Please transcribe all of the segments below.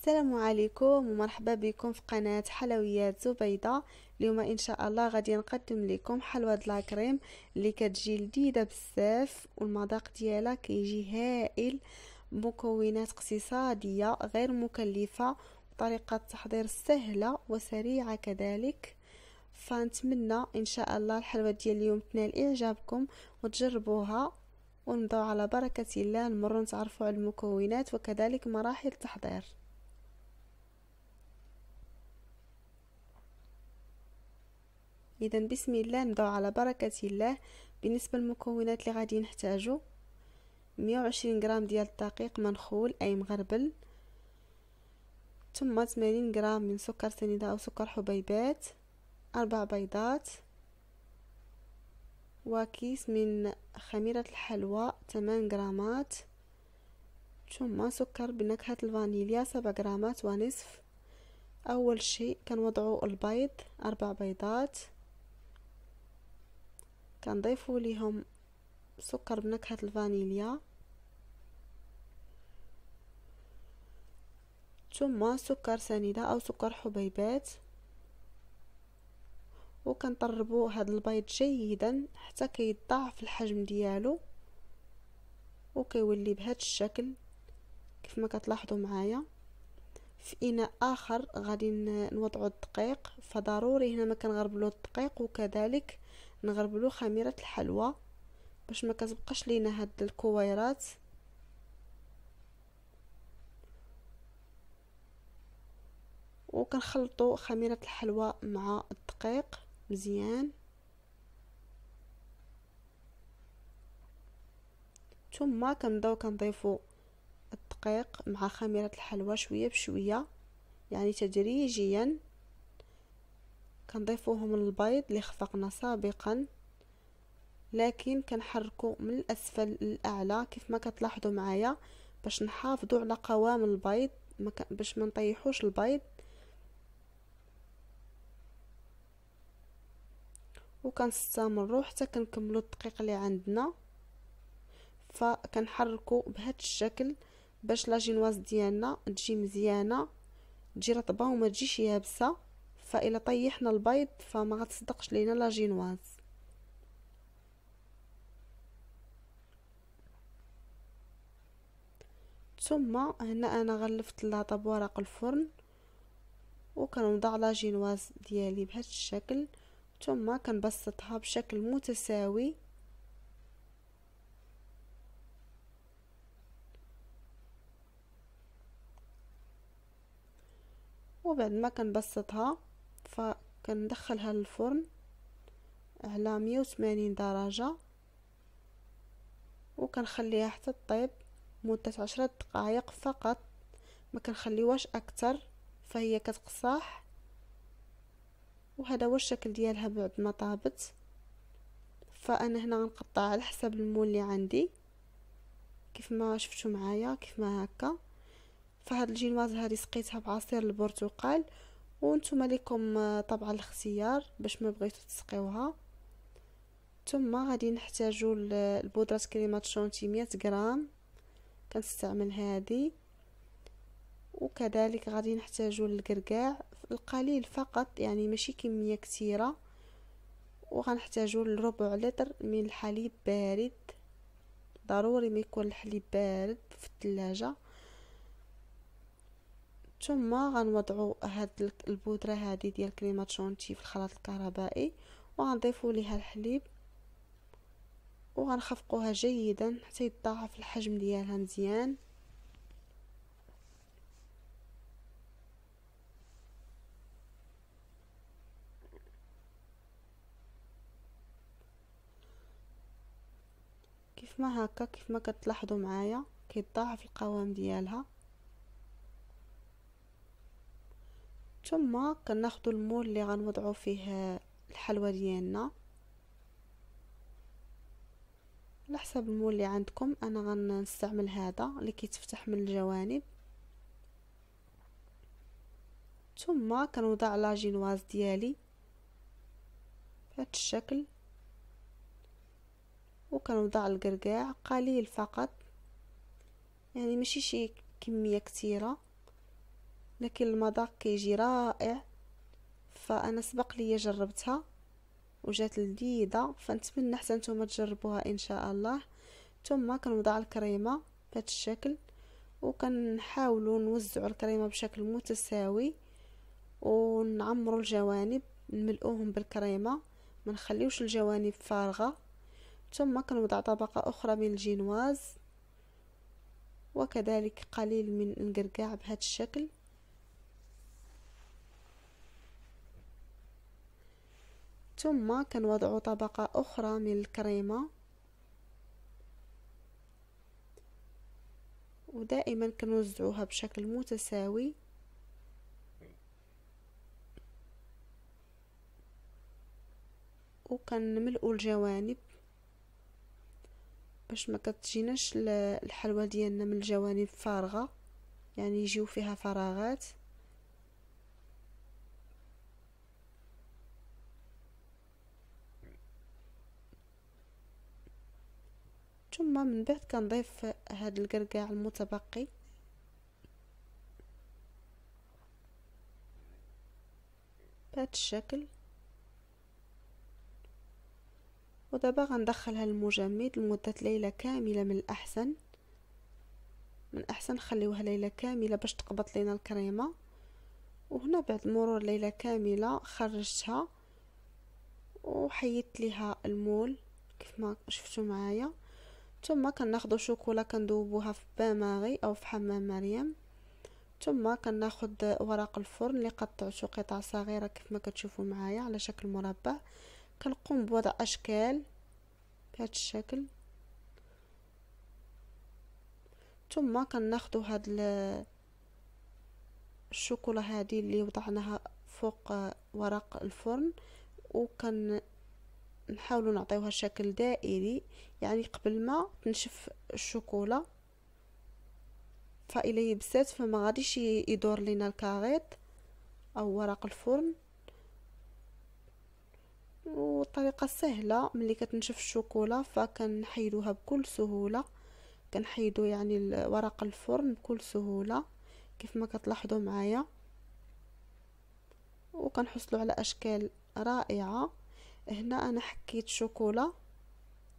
السلام عليكم ومرحبا بكم في قناة حلويات زبيدة اليوم ان شاء الله غادي نقدم لكم حلوى دلا كريم اللي كتجي لذيذة بزاف والمذاق ديالها كيجي هائل مكونات اقتصادية غير مكلفة طريقة تحضير سهلة وسريعة كذلك فنتمنى ان شاء الله الحلوى ديال اليوم تنال اعجابكم وتجربوها ونضعوا على بركة الله نمرو نتعرفوا على المكونات وكذلك مراحل التحضير اذا بسم الله نبداو على بركه الله بالنسبه للمكونات اللي غادي نحتاجو 120 غرام ديال الدقيق منخول اي مغربل ثم 80 غرام من سكر سنيده او سكر حبيبات اربع بيضات وكيس من خميرة الحلوى 8 غرامات ثم سكر بنكهة الفانيليا 7 غرامات ونصف أول شيء كنوضعو البيض أربع بيضات كنضيفوا ليهم سكر بنكهه الفانيليا ثم سكر سنيده او سكر حبيبات وكنطربوا هذا البيض جيدا حتى كيضاعف الحجم ديالو وكيولي بهذا الشكل كيف ما كتلاحظوا معايا في اناء اخر غادي نوضعوا الدقيق فضروري هنا ما كنغربلو الدقيق وكذلك نغربلو خميره الحلوى باش ما كتبقاش لينا هاد الكويرات كنخلطو خميره الحلوى مع الدقيق مزيان ثم كنبداو كنضيفو الدقيق مع خميره الحلوى شويه بشويه يعني تدريجيا كنضيفوهم البيض اللي خفقنا سابقا لكن كنحركو من الاسفل للاعلى كيف ما كتلاحظوا معايا باش نحافظوا على قوام البيض باش ما نطيحوش البيض وكنستمروا حتى كنكملوا الدقيق اللي عندنا فكنحركوا بهذا الشكل باش لاجينواز ديالنا تجي مزيانه تجي رطبه وما تجيش يابسه فإلا طيحنا البيض فما غتصدقش لينا لا جينواز ثم هنا انا غلفت اللاطه بورق الفرن وكنوضع لا جينواز ديالي بهذا الشكل ثم كنبسطها بشكل متساوي وبعد ما كنبسطها فكندخلها للفرن على مية درجة وكنخليها حتى تطيب مدة عشرة دقائق فقط ما كنخليوهاش اكتر فهي كتقصاح وهذا هو الشكل ديالها بعد ما طابت فانا هنا غنقطع على حسب المول اللي عندي كيف ما شفتوا معايا كيف ما هكا فهاد الجينواز هذه سقيتها بعصير البرتقال وانتم لكم آه، طبعا الاختيار باش ما بغيتو تسقيوها ثم غادي نحتاجو البودرة كريمة شونتي 100 غرام كنستعمل هذه وكذلك غادي نحتاجو القرقاع القليل فقط يعني ماشي كميه كثيره وغنحتاجو ربع لتر من الحليب بارد ضروري ما يكون الحليب بارد في الثلاجه ثم غنوضعوا هاد البودره هادي ديال كريمه شونتي في الخلاط الكهربائي وغنضيفوا ليها الحليب وغنخفقوها جيدا حتى يتضاعف الحجم ديالها مزيان كيف ما هكا كيف ما كتلاحظوا معايا كيتضاعف القوام ديالها ثم كناخدو المول اللي غنوضعو فيه الحلوى ديالنا على حسب المول اللي عندكم انا غنستعمل هذا اللي كيتفتح من الجوانب ثم كنوضع لا جينواز ديالي بهذا الشكل وكنوضع القرقاع قليل فقط يعني ماشي شي كميه كثيره لكن المذاق كيجي رائع فانا سبق لي جربتها وجات لذيذه فنتمنى حتى نتوما تجربوها ان شاء الله ثم كنوضع الكريمه بهذا الشكل وكنحاولوا نوزعوا الكريمه بشكل متساوي ونعمروا الجوانب نملؤوهم بالكريمه ما نخليوش الجوانب فارغه ثم كنوضع طبقه اخرى من الجينواز وكذلك قليل من القرقاع بهذا الشكل ثم كنوضع طبقة أخرى من الكريمة ودائما كنوزعوها بشكل متساوي وكنملؤ الجوانب باش ما كتجيناش الحلوى ديالنا من الجوانب فارغه يعني يجيو فيها فراغات ثم من بعد كنضيف هاد القرقاع المتبقي بهذا الشكل ودابا غندخلها للمجمد لمدة ليلة كاملة من الأحسن من الأحسن نخليوها ليلة كاملة باش تقبط لينا الكريمة وهنا بعد مرور ليلة كاملة خرجتها وحيدت ليها المول كيف ما شفتوا معايا ثم كناخذ شوكولا كندوبوها في بان ماغي او في حمام مريم ثم كناخذ ورق الفرن اللي قطعته قطع صغيره كيف ما كتشوفوا معايا على شكل مربع كنقوم بوضع اشكال بهذا الشكل ثم كناخذ هاد الشوكولا هذه اللي وضعناها فوق ورق الفرن وكن نحاولوا نعطيوها شكل دائري يعني قبل ما تنشف الشوكولا فإلا يبسات فما غاديش يدور لينا الكاغيط او ورق الفرن وطريقه سهله ملي كتنشف الشوكولا فكنحيدوها بكل سهوله كنحيدو يعني ورق الفرن بكل سهوله كيف ما كتلاحظوا معايا وكنحصلوا على اشكال رائعه هنا انا حكيت شوكولا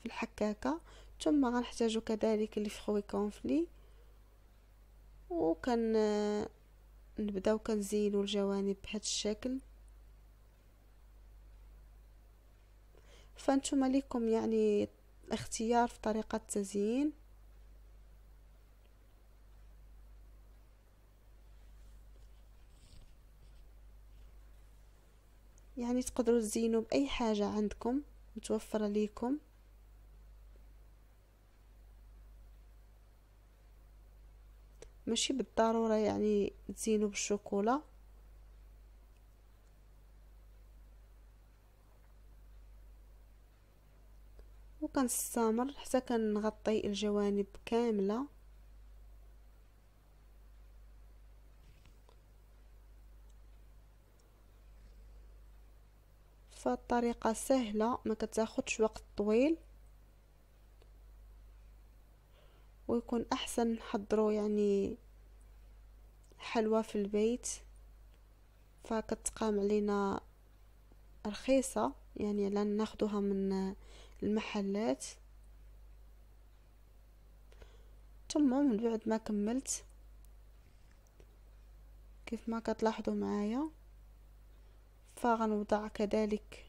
في الحكاكه ثم غنحتاجو كذلك لي فخوي كونفلي وكن نبداو كنزينو الجوانب بهذا الشكل فانتم لكم يعني اختيار في طريقه التزيين يعني تقدروا تزينوا باي حاجه عندكم متوفره ليكم ماشي بالضروره يعني تزينوا بالشوكولا وكنستمر حتى كنغطي الجوانب كامله فهاد الطريقه سهله ما كتاخدش وقت طويل ويكون احسن نحضروا يعني حلوى في البيت فكتقام علينا رخيصه يعني لان ناخدوها من المحلات ثم من بعد ما كملت كيف ما كتلاحظوا معايا فغنوضع كذلك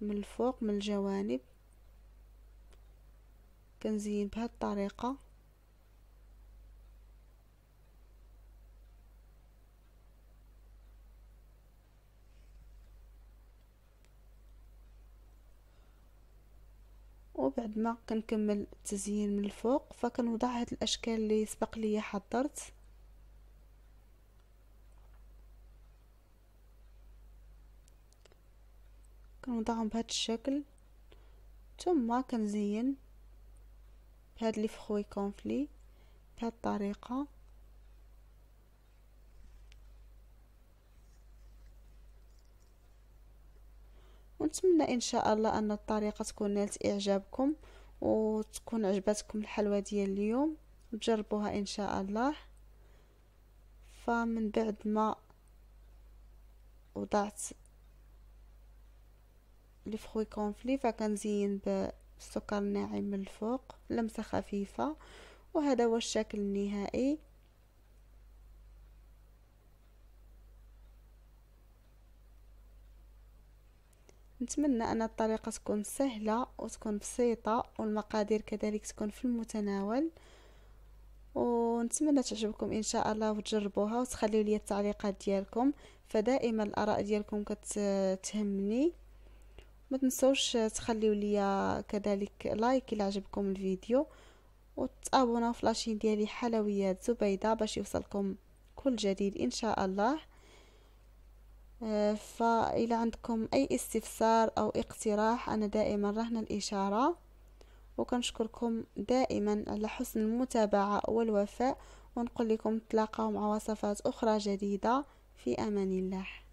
من الفوق من الجوانب كنزين بهذه الطريقه وبعد ما كنكمل التزيين من الفوق فكنوضع هاد الاشكال اللي سبق لي حضرت كنوضعهم بهذا الشكل ثم كنزين بهاد لي فخوي كونفلي بهاد الطريقه ونتمنى ان شاء الله ان الطريقه تكون نالت اعجابكم وتكون عجبتكم الحلوه ديال اليوم تجربوها ان شاء الله فمن بعد ما وضعت لي فخوي كونفلي فكنزين بالسكر الناعم من الفوق لمسه خفيفه وهذا هو الشكل النهائي نتمنى ان الطريقه تكون سهله وتكون بسيطه والمقادير كذلك تكون في المتناول ونتمنى تعجبكم ان شاء الله وتجربوها وتخليوا لي التعليقات ديالكم فدائما الاراء ديالكم كتهمني ما تنسوش تخليو ليا كذلك لايك الى عجبكم الفيديو وتابوناو في لاشين ديالي حلويات زبيده باش يوصلكم كل جديد ان شاء الله آه، فإلى عندكم أي استفسار أو اقتراح أنا دائما رهن الإشارة وكنشكركم دائما على حسن المتابعة والوفاء ونقول لكم تلاقاو مع وصفات أخرى جديدة في أمان الله